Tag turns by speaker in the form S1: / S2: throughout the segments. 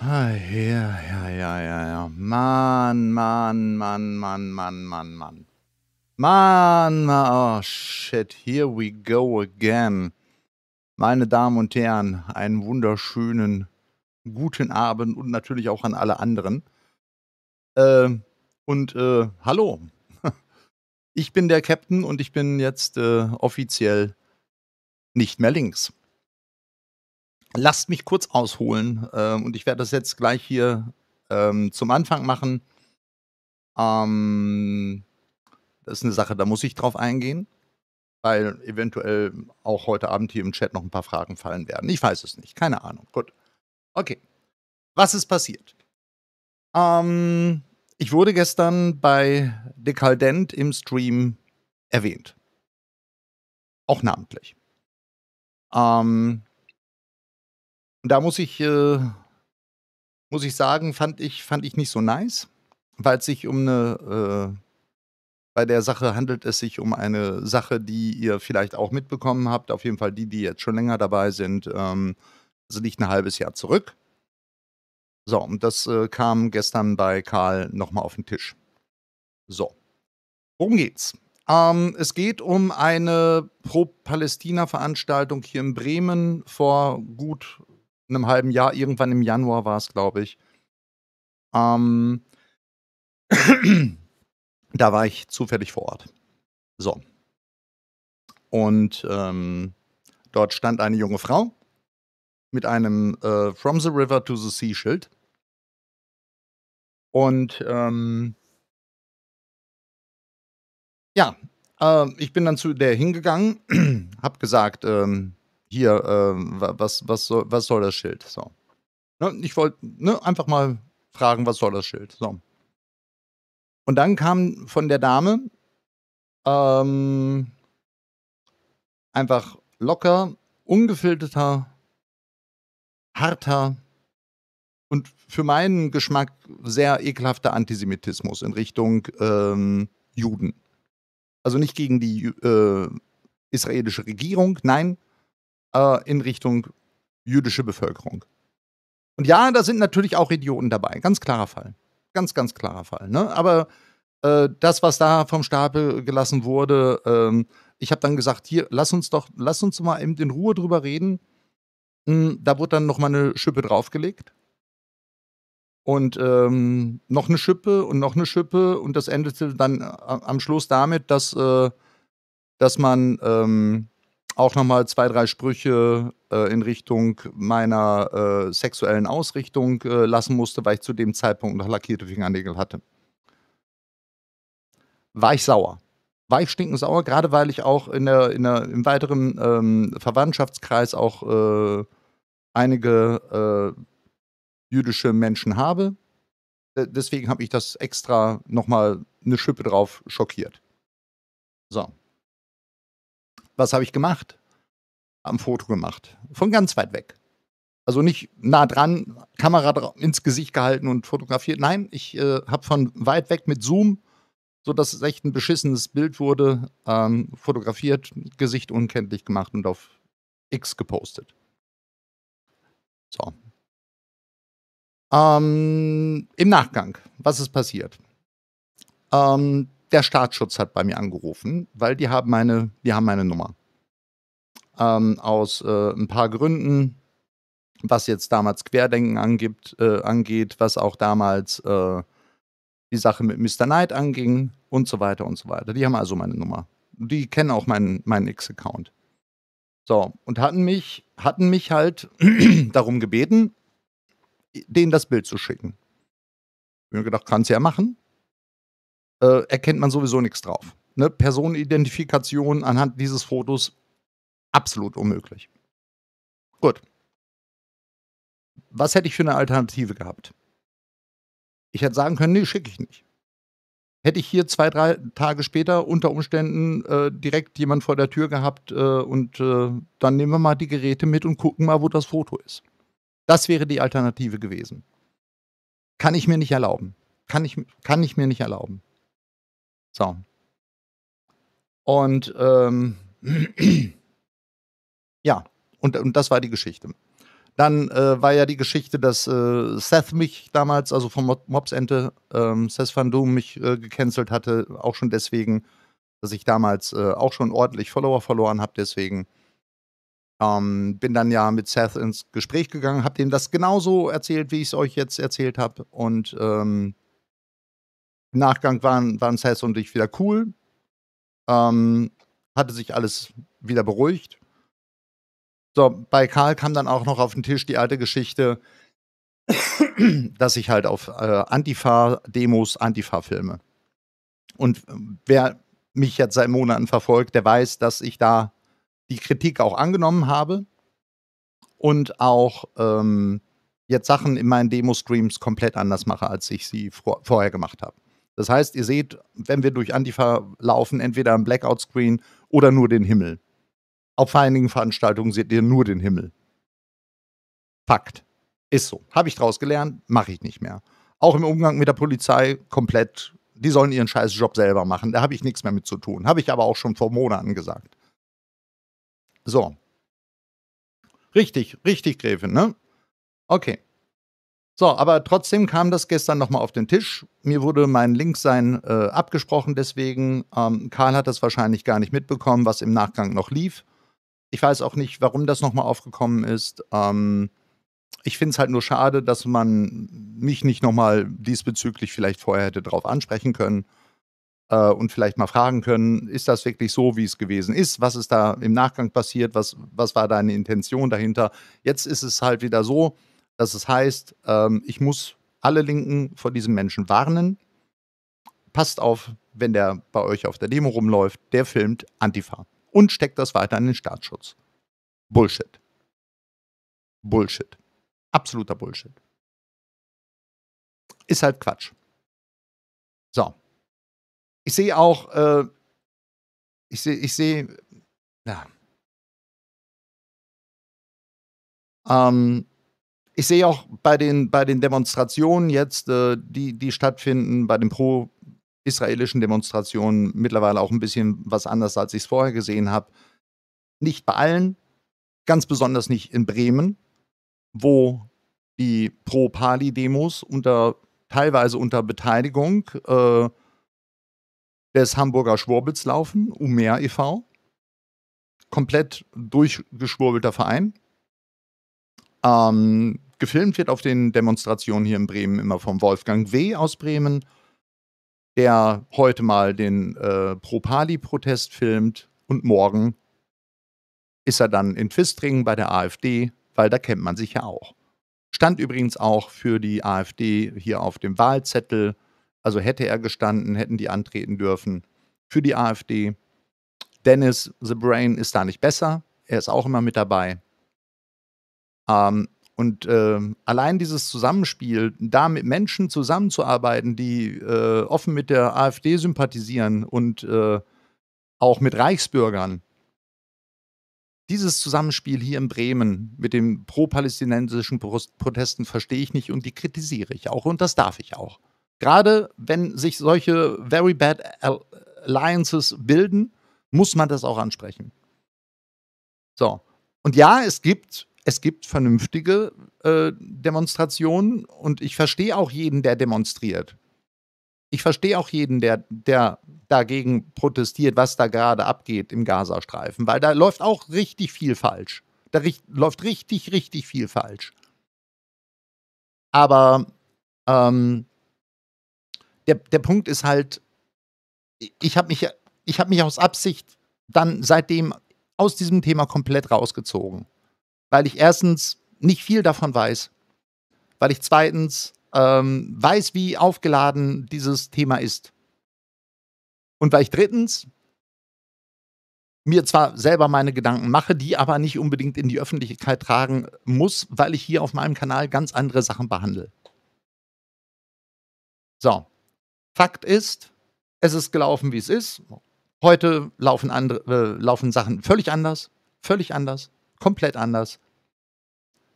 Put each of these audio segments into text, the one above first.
S1: Ah, ja, ja, ja, ja, ja. Mann, Mann, Mann, Mann, Mann, Mann, Mann. Mann, Mann, oh shit, here we go again. Meine Damen und Herren, einen wunderschönen guten Abend und natürlich auch an alle anderen. Äh, und äh, hallo. Ich bin der Captain und ich bin jetzt äh, offiziell nicht mehr links lasst mich kurz ausholen ähm, und ich werde das jetzt gleich hier ähm, zum Anfang machen. Ähm, das ist eine Sache, da muss ich drauf eingehen, weil eventuell auch heute Abend hier im Chat noch ein paar Fragen fallen werden. Ich weiß es nicht, keine Ahnung. Gut. Okay. Was ist passiert? Ähm, ich wurde gestern bei Dekaldent im Stream erwähnt. Auch namentlich. Ähm, und da muss ich, äh, muss ich sagen, fand ich, fand ich nicht so nice, weil es sich um eine, äh, bei der Sache handelt es sich um eine Sache, die ihr vielleicht auch mitbekommen habt, auf jeden Fall die, die jetzt schon länger dabei sind, ähm, also liegt ein halbes Jahr zurück. So, und das äh, kam gestern bei Karl nochmal auf den Tisch. So, worum geht's? Ähm, es geht um eine Pro-Palästina-Veranstaltung hier in Bremen vor gut einem halben Jahr, irgendwann im Januar war es, glaube ich. Ähm, da war ich zufällig vor Ort. So. Und ähm, dort stand eine junge Frau mit einem äh, From the River to the Sea Schild. Und ähm, ja, äh, ich bin dann zu der hingegangen, hab gesagt, ähm, hier, ähm, was, was, soll, was soll das Schild? So. Ne, ich wollte ne, einfach mal fragen, was soll das Schild? So. Und dann kam von der Dame ähm, einfach locker, ungefilterter, harter und für meinen Geschmack sehr ekelhafter Antisemitismus in Richtung ähm, Juden. Also nicht gegen die äh, israelische Regierung, nein, äh, in Richtung jüdische Bevölkerung. Und ja, da sind natürlich auch Idioten dabei, ganz klarer Fall. Ganz, ganz klarer Fall. Ne? Aber äh, das, was da vom Stapel gelassen wurde, ähm, ich habe dann gesagt, hier, lass uns doch, lass uns mal eben in Ruhe drüber reden. Hm, da wurde dann nochmal eine Schippe draufgelegt. Und ähm, noch eine Schippe und noch eine Schippe. Und das endete dann äh, am Schluss damit, dass, äh, dass man ähm, auch nochmal zwei, drei Sprüche äh, in Richtung meiner äh, sexuellen Ausrichtung äh, lassen musste, weil ich zu dem Zeitpunkt noch lackierte Fingernägel hatte. War ich sauer. War ich stinkend sauer, gerade weil ich auch in der, in der, im weiteren ähm, Verwandtschaftskreis auch äh, einige äh, jüdische Menschen habe. Äh, deswegen habe ich das extra nochmal eine Schippe drauf schockiert. So. Was habe ich gemacht? Am Foto gemacht. Von ganz weit weg. Also nicht nah dran, Kamera ins Gesicht gehalten und fotografiert. Nein, ich äh, habe von weit weg mit Zoom, sodass es echt ein beschissenes Bild wurde, ähm, fotografiert, Gesicht unkenntlich gemacht und auf X gepostet. So. Ähm, Im Nachgang, was ist passiert? Ähm, der Staatsschutz hat bei mir angerufen, weil die haben meine, die haben meine Nummer. Ähm, aus äh, ein paar Gründen, was jetzt damals Querdenken angibt, äh, angeht, was auch damals äh, die Sache mit Mr. Knight anging und so weiter und so weiter. Die haben also meine Nummer. Die kennen auch meinen, meinen X-Account. So, und hatten mich, hatten mich halt darum gebeten, denen das Bild zu schicken. Ich habe mir gedacht, kannst du ja machen äh, erkennt man sowieso nichts drauf. Ne? Personenidentifikation anhand dieses Fotos absolut unmöglich. Gut. Was hätte ich für eine Alternative gehabt? Ich hätte sagen können, nee, schicke ich nicht. Hätte ich hier zwei, drei Tage später unter Umständen äh, direkt jemand vor der Tür gehabt äh, und äh, dann nehmen wir mal die Geräte mit und gucken mal, wo das Foto ist. Das wäre die Alternative gewesen. Kann ich mir nicht erlauben. Kann ich, kann ich mir nicht erlauben. So. Und ähm, ja, und, und das war die Geschichte. Dann äh, war ja die Geschichte, dass äh, Seth mich damals, also vom Mobsente, ähm, Seth Van Doom mich äh, gecancelt hatte, auch schon deswegen, dass ich damals äh, auch schon ordentlich Follower verloren habe, deswegen. Ähm, bin dann ja mit Seth ins Gespräch gegangen, habe dem das genauso erzählt, wie ich es euch jetzt erzählt habe und ähm, im Nachgang waren, waren Seth und ich wieder cool. Ähm, hatte sich alles wieder beruhigt. So, bei Karl kam dann auch noch auf den Tisch die alte Geschichte, dass ich halt auf äh, Antifa-Demos Antifa filme. Und ähm, wer mich jetzt seit Monaten verfolgt, der weiß, dass ich da die Kritik auch angenommen habe und auch ähm, jetzt Sachen in meinen Demo-Streams komplett anders mache, als ich sie vorher gemacht habe. Das heißt, ihr seht, wenn wir durch Antifa laufen, entweder ein Blackout-Screen oder nur den Himmel. Auf einigen Veranstaltungen seht ihr nur den Himmel. Fakt. Ist so. Habe ich draus gelernt, mache ich nicht mehr. Auch im Umgang mit der Polizei komplett. Die sollen ihren scheiß Job selber machen. Da habe ich nichts mehr mit zu tun. Habe ich aber auch schon vor Monaten gesagt. So. Richtig, richtig, Gräfin, ne? Okay. So, aber trotzdem kam das gestern nochmal auf den Tisch. Mir wurde mein Linksein äh, abgesprochen, deswegen ähm, Karl hat das wahrscheinlich gar nicht mitbekommen, was im Nachgang noch lief. Ich weiß auch nicht, warum das nochmal aufgekommen ist. Ähm, ich finde es halt nur schade, dass man mich nicht nochmal diesbezüglich vielleicht vorher hätte drauf ansprechen können äh, und vielleicht mal fragen können, ist das wirklich so, wie es gewesen ist? Was ist da im Nachgang passiert? Was, was war deine Intention dahinter? Jetzt ist es halt wieder so, dass es heißt, ähm, ich muss alle Linken vor diesem Menschen warnen. Passt auf, wenn der bei euch auf der Demo rumläuft, der filmt Antifa und steckt das weiter in den Staatsschutz. Bullshit. Bullshit. Absoluter Bullshit. Ist halt Quatsch. So. Ich sehe auch, äh, ich sehe, ich sehe, ja. Ähm, ich sehe auch bei den, bei den Demonstrationen jetzt, äh, die, die stattfinden, bei den pro-israelischen Demonstrationen mittlerweile auch ein bisschen was anders, als ich es vorher gesehen habe. Nicht bei allen, ganz besonders nicht in Bremen, wo die Pro-Pali-Demos unter teilweise unter Beteiligung äh, des Hamburger Schwurbels laufen, Umer e.V. Komplett durchgeschwurbelter Verein. Ähm, gefilmt wird auf den Demonstrationen hier in Bremen immer vom Wolfgang W. aus Bremen, der heute mal den äh, Pro-Pali-Protest filmt und morgen ist er dann in Twistringen bei der AfD, weil da kennt man sich ja auch. Stand übrigens auch für die AfD hier auf dem Wahlzettel. Also hätte er gestanden, hätten die antreten dürfen für die AfD. Dennis The Brain ist da nicht besser. Er ist auch immer mit dabei. Ähm, und äh, allein dieses Zusammenspiel, da mit Menschen zusammenzuarbeiten, die äh, offen mit der AfD sympathisieren und äh, auch mit Reichsbürgern, dieses Zusammenspiel hier in Bremen mit den pro-palästinensischen Protesten verstehe ich nicht und die kritisiere ich auch und das darf ich auch. Gerade wenn sich solche Very Bad Alliances bilden, muss man das auch ansprechen. So. Und ja, es gibt es gibt vernünftige äh, Demonstrationen und ich verstehe auch jeden, der demonstriert. Ich verstehe auch jeden, der, der dagegen protestiert, was da gerade abgeht im Gazastreifen, weil da läuft auch richtig viel falsch. Da richt, läuft richtig, richtig viel falsch. Aber ähm, der, der Punkt ist halt, ich habe mich, hab mich aus Absicht dann seitdem aus diesem Thema komplett rausgezogen weil ich erstens nicht viel davon weiß, weil ich zweitens ähm, weiß, wie aufgeladen dieses Thema ist. Und weil ich drittens mir zwar selber meine Gedanken mache, die aber nicht unbedingt in die Öffentlichkeit tragen muss, weil ich hier auf meinem Kanal ganz andere Sachen behandle. So, Fakt ist, es ist gelaufen, wie es ist. Heute laufen, andere, äh, laufen Sachen völlig anders, völlig anders komplett anders.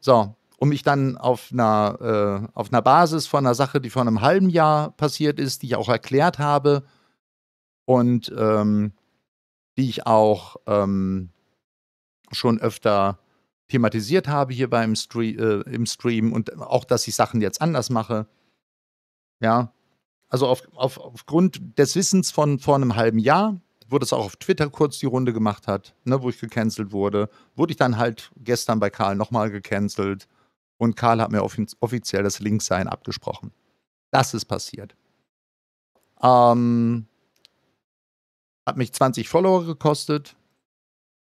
S1: So, um mich dann auf einer, äh, auf einer Basis von einer Sache, die vor einem halben Jahr passiert ist, die ich auch erklärt habe und ähm, die ich auch ähm, schon öfter thematisiert habe hier beim Stream, äh, im Stream und auch, dass ich Sachen jetzt anders mache. Ja, also auf, auf, aufgrund des Wissens von vor einem halben Jahr wo das auch auf Twitter kurz die Runde gemacht hat, ne, wo ich gecancelt wurde, wurde ich dann halt gestern bei Karl nochmal gecancelt und Karl hat mir offiziell das Linksein abgesprochen. Das ist passiert. Ähm, hat mich 20 Follower gekostet.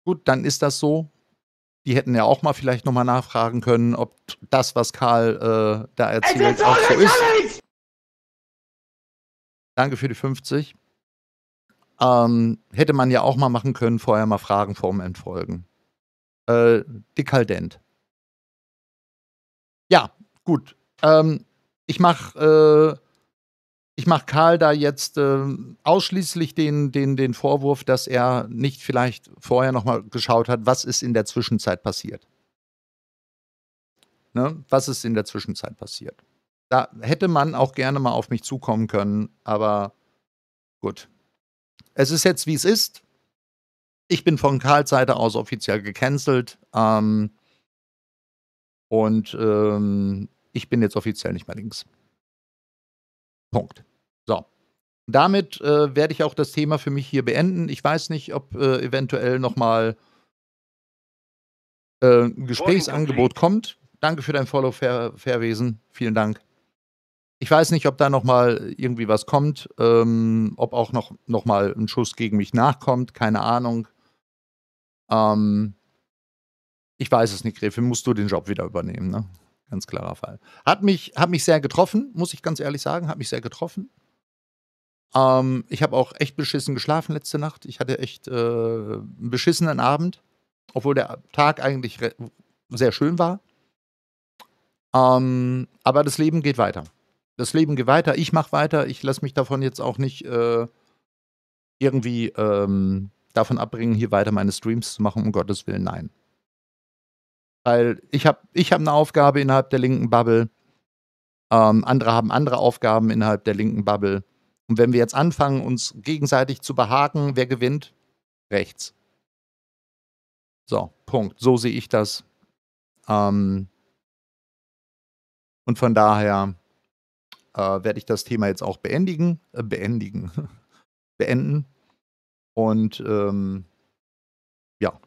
S1: Gut, dann ist das so. Die hätten ja auch mal vielleicht nochmal nachfragen können, ob das, was Karl äh, da erzählt, auch so ist. Danke für die 50. Ähm, hätte man ja auch mal machen können, vorher mal fragen vorm Entfolgen. Äh, dekadent. Ja, gut. Ähm, ich mache äh, mach Karl da jetzt äh, ausschließlich den, den, den Vorwurf, dass er nicht vielleicht vorher nochmal geschaut hat, was ist in der Zwischenzeit passiert. Ne? Was ist in der Zwischenzeit passiert? Da hätte man auch gerne mal auf mich zukommen können, aber gut es ist jetzt, wie es ist. Ich bin von Karls Seite aus offiziell gecancelt. Ähm, und ähm, ich bin jetzt offiziell nicht mehr links. Punkt. So. Damit äh, werde ich auch das Thema für mich hier beenden. Ich weiß nicht, ob äh, eventuell nochmal äh, ein Gesprächsangebot kommt. Danke für dein Follow, Fair Fairwesen. Vielen Dank ich weiß nicht, ob da noch mal irgendwie was kommt, ähm, ob auch noch, noch mal ein Schuss gegen mich nachkommt, keine Ahnung. Ähm, ich weiß es nicht, Gräfin, musst du den Job wieder übernehmen, ne? Ganz klarer Fall. Hat mich, hat mich sehr getroffen, muss ich ganz ehrlich sagen, hat mich sehr getroffen. Ähm, ich habe auch echt beschissen geschlafen letzte Nacht. Ich hatte echt äh, einen beschissenen Abend, obwohl der Tag eigentlich sehr schön war. Ähm, aber das Leben geht weiter das Leben geht weiter, ich mache weiter, ich lasse mich davon jetzt auch nicht äh, irgendwie ähm, davon abbringen, hier weiter meine Streams zu machen, um Gottes Willen, nein. Weil ich habe ich hab eine Aufgabe innerhalb der linken Bubble, ähm, andere haben andere Aufgaben innerhalb der linken Bubble. Und wenn wir jetzt anfangen, uns gegenseitig zu behaken, wer gewinnt? Rechts. So, Punkt. So sehe ich das. Ähm, und von daher, äh, werde ich das Thema jetzt auch beendigen, äh, beendigen, beenden. Und ähm, ja,